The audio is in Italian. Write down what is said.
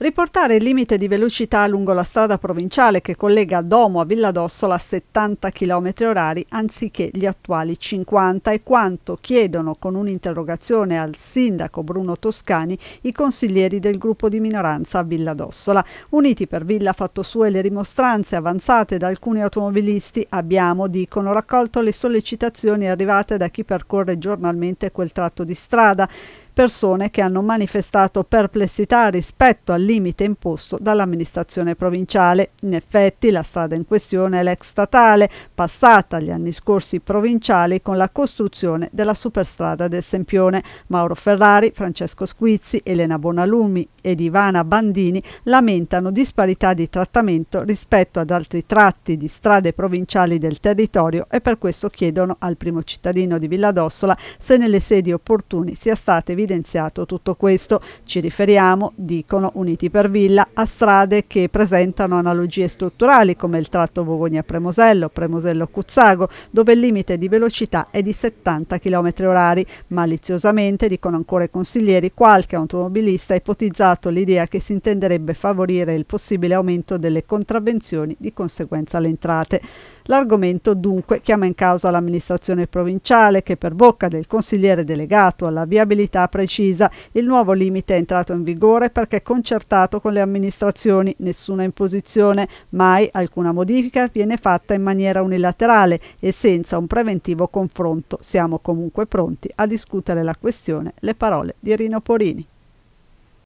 riportare il limite di velocità lungo la strada provinciale che collega Domo a Villa d'Ossola a 70 km orari anziché gli attuali 50 e quanto chiedono con un'interrogazione al sindaco Bruno Toscani i consiglieri del gruppo di minoranza a Villa d'Ossola. Uniti per Villa fatto sue le rimostranze avanzate da alcuni automobilisti, abbiamo, dicono, raccolto le sollecitazioni arrivate da chi percorre giornalmente quel tratto di strada persone che hanno manifestato perplessità rispetto al limite imposto dall'amministrazione provinciale. In effetti la strada in questione è l'ex statale, passata gli anni scorsi provinciali con la costruzione della superstrada del Sempione. Mauro Ferrari, Francesco Squizzi, Elena Bonalumi ed Ivana Bandini lamentano disparità di trattamento rispetto ad altri tratti di strade provinciali del territorio e per questo chiedono al primo cittadino di Villa d'Ossola se nelle sedi opportune sia stata evitata evidenziato tutto questo. Ci riferiamo, dicono Uniti per Villa, a strade che presentano analogie strutturali come il tratto Bogogna-Premosello, Premosello-Cuzzago, dove il limite di velocità è di 70 km h Maliziosamente, dicono ancora i consiglieri, qualche automobilista ha ipotizzato l'idea che si intenderebbe favorire il possibile aumento delle contravvenzioni di conseguenza alle entrate. L'argomento dunque chiama in causa l'amministrazione provinciale che per bocca del consigliere delegato alla viabilità precisa. Il nuovo limite è entrato in vigore perché concertato con le amministrazioni, nessuna imposizione, mai alcuna modifica viene fatta in maniera unilaterale e senza un preventivo confronto. Siamo comunque pronti a discutere la questione. Le parole di Rino Porini.